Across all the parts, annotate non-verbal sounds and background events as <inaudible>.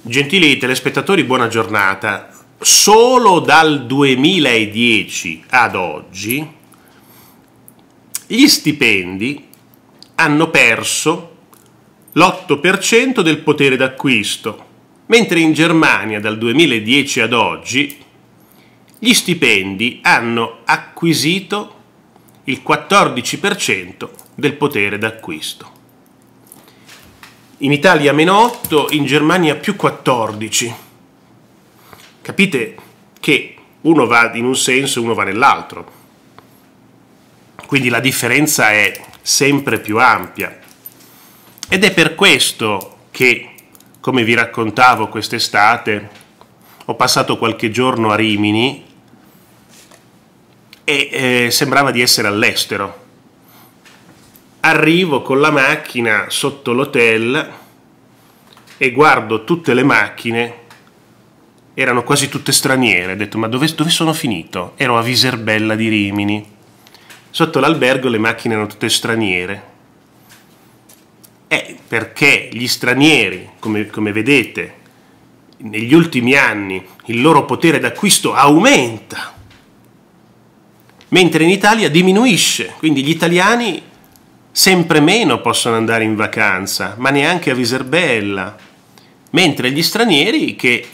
Gentili telespettatori, buona giornata. Solo dal 2010 ad oggi gli stipendi hanno perso l'8% del potere d'acquisto, mentre in Germania dal 2010 ad oggi gli stipendi hanno acquisito il 14% del potere d'acquisto in Italia meno 8, in Germania più 14. Capite che uno va in un senso e uno va nell'altro. Quindi la differenza è sempre più ampia. Ed è per questo che, come vi raccontavo quest'estate, ho passato qualche giorno a Rimini e eh, sembrava di essere all'estero. Arrivo con la macchina sotto l'hotel e guardo tutte le macchine, erano quasi tutte straniere, ho detto ma dove, dove sono finito? Ero a Viserbella di Rimini, sotto l'albergo le macchine erano tutte straniere. Eh, perché gli stranieri, come, come vedete, negli ultimi anni il loro potere d'acquisto aumenta, mentre in Italia diminuisce, quindi gli italiani sempre meno possono andare in vacanza, ma neanche a Viserbella, mentre gli stranieri che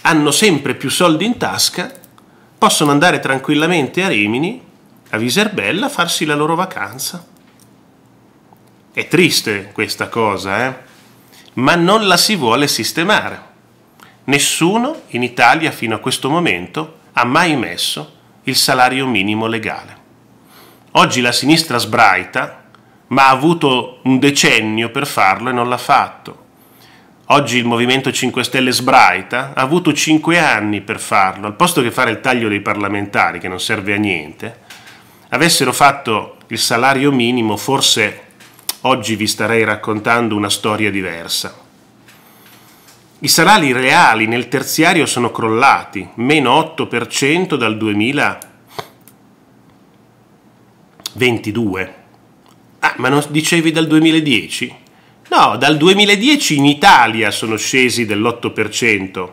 hanno sempre più soldi in tasca possono andare tranquillamente a Rimini, a Viserbella, a farsi la loro vacanza. È triste questa cosa, eh? ma non la si vuole sistemare. Nessuno in Italia fino a questo momento ha mai messo il salario minimo legale. Oggi la sinistra sbraita, ma ha avuto un decennio per farlo e non l'ha fatto. Oggi il Movimento 5 Stelle sbraita, ha avuto cinque anni per farlo, al posto che fare il taglio dei parlamentari, che non serve a niente, avessero fatto il salario minimo, forse oggi vi starei raccontando una storia diversa. I salari reali nel terziario sono crollati, meno 8% dal 2022. Ah, ma non dicevi dal 2010? No, dal 2010 in Italia sono scesi dell'8%,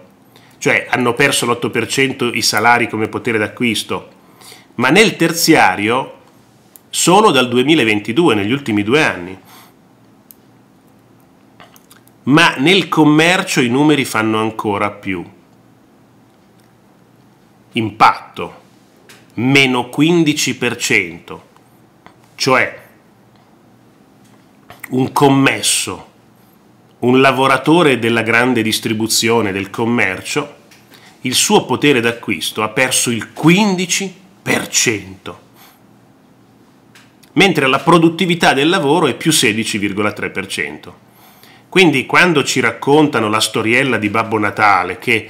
cioè hanno perso l'8% i salari come potere d'acquisto, ma nel terziario sono dal 2022, negli ultimi due anni. Ma nel commercio i numeri fanno ancora più. Impatto, meno 15%, cioè un commesso, un lavoratore della grande distribuzione, del commercio, il suo potere d'acquisto ha perso il 15%, mentre la produttività del lavoro è più 16,3%. Quindi quando ci raccontano la storiella di Babbo Natale che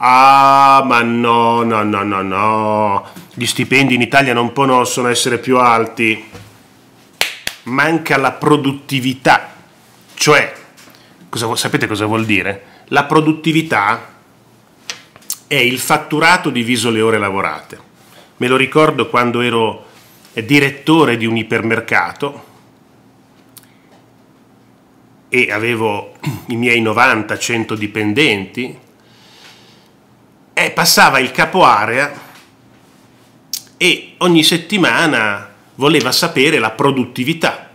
Ah, ma no, no, no, no, no, gli stipendi in Italia non possono essere più alti manca la produttività. Cioè, cosa, sapete cosa vuol dire? La produttività è il fatturato diviso le ore lavorate. Me lo ricordo quando ero eh, direttore di un ipermercato e avevo <clears throat> i miei 90-100 dipendenti e passava il capo area e ogni settimana voleva sapere la produttività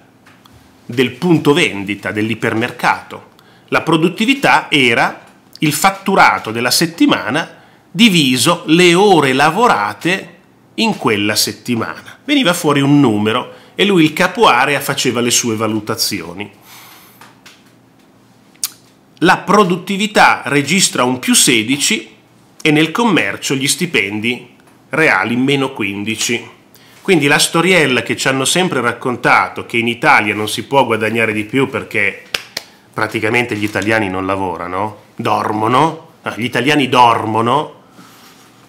del punto vendita, dell'ipermercato. La produttività era il fatturato della settimana diviso le ore lavorate in quella settimana. Veniva fuori un numero e lui, il capo area, faceva le sue valutazioni. La produttività registra un più 16 e nel commercio gli stipendi reali meno 15. Quindi la storiella che ci hanno sempre raccontato che in Italia non si può guadagnare di più perché praticamente gli italiani non lavorano, dormono, gli italiani dormono,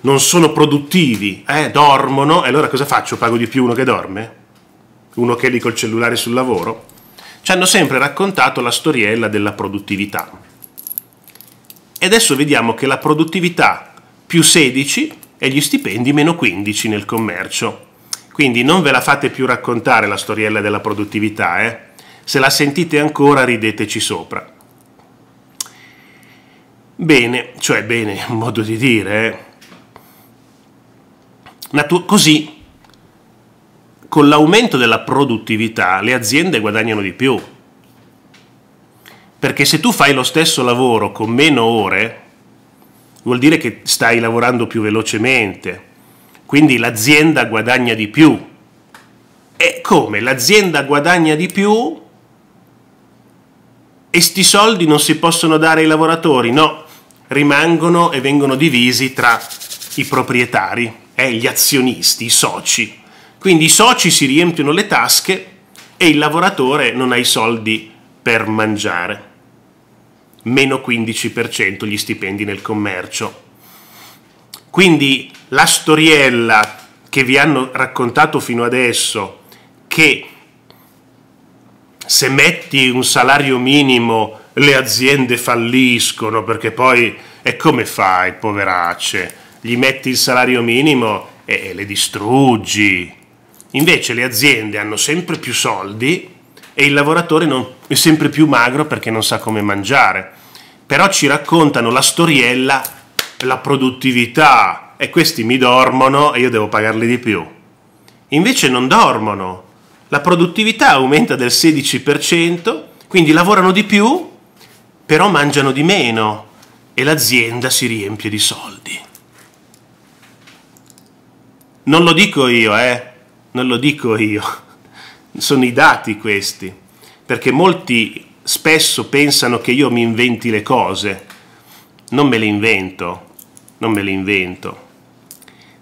non sono produttivi, eh, dormono, e allora cosa faccio? Pago di più uno che dorme? Uno che è lì col cellulare sul lavoro? Ci hanno sempre raccontato la storiella della produttività. E adesso vediamo che la produttività più 16 e gli stipendi meno 15 nel commercio. Quindi non ve la fate più raccontare la storiella della produttività, eh? se la sentite ancora rideteci sopra. Bene, cioè bene, <laughs> un modo di dire. Eh? così, con l'aumento della produttività, le aziende guadagnano di più. Perché se tu fai lo stesso lavoro con meno ore, vuol dire che stai lavorando più velocemente, quindi l'azienda guadagna di più. E come? L'azienda guadagna di più e sti soldi non si possono dare ai lavoratori, no, rimangono e vengono divisi tra i proprietari, eh, gli azionisti, i soci. Quindi i soci si riempiono le tasche e il lavoratore non ha i soldi per mangiare. Meno 15% gli stipendi nel commercio. Quindi la storiella che vi hanno raccontato fino adesso, che se metti un salario minimo le aziende falliscono perché poi e come fai, poveracce? Gli metti il salario minimo e le distruggi. Invece le aziende hanno sempre più soldi e il lavoratore non, è sempre più magro perché non sa come mangiare. Però ci raccontano la storiella la produttività e questi mi dormono e io devo pagarli di più. Invece non dormono, la produttività aumenta del 16%, quindi lavorano di più, però mangiano di meno e l'azienda si riempie di soldi. Non lo dico io, eh, non lo dico io, <laughs> sono i dati questi, perché molti spesso pensano che io mi inventi le cose, non me le invento, non me le invento.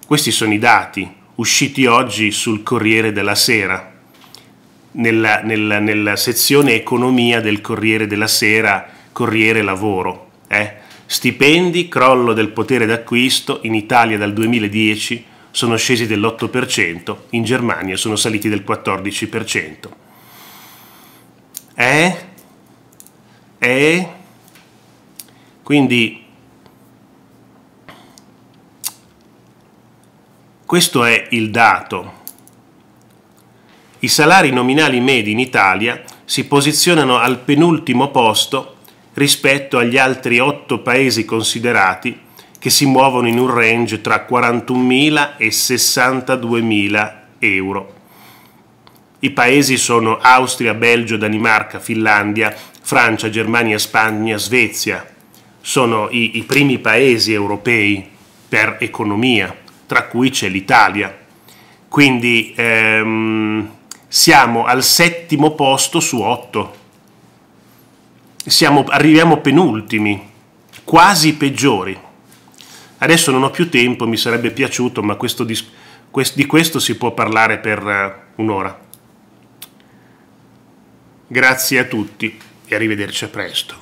Questi sono i dati usciti oggi sul Corriere della Sera. Nella, nella, nella sezione economia del Corriere della Sera, Corriere Lavoro. Eh? Stipendi, crollo del potere d'acquisto in Italia dal 2010 sono scesi dell'8%, in Germania sono saliti del 14%. Eh? Eh? Quindi Questo è il dato. I salari nominali medi in Italia si posizionano al penultimo posto rispetto agli altri otto paesi considerati che si muovono in un range tra 41.000 e 62.000 euro. I paesi sono Austria, Belgio, Danimarca, Finlandia, Francia, Germania, Spagna, Svezia. Sono i, i primi paesi europei per economia tra cui c'è l'Italia. Quindi ehm, siamo al settimo posto su otto. Siamo, arriviamo penultimi, quasi peggiori. Adesso non ho più tempo, mi sarebbe piaciuto, ma questo di, quest, di questo si può parlare per eh, un'ora. Grazie a tutti e arrivederci a presto.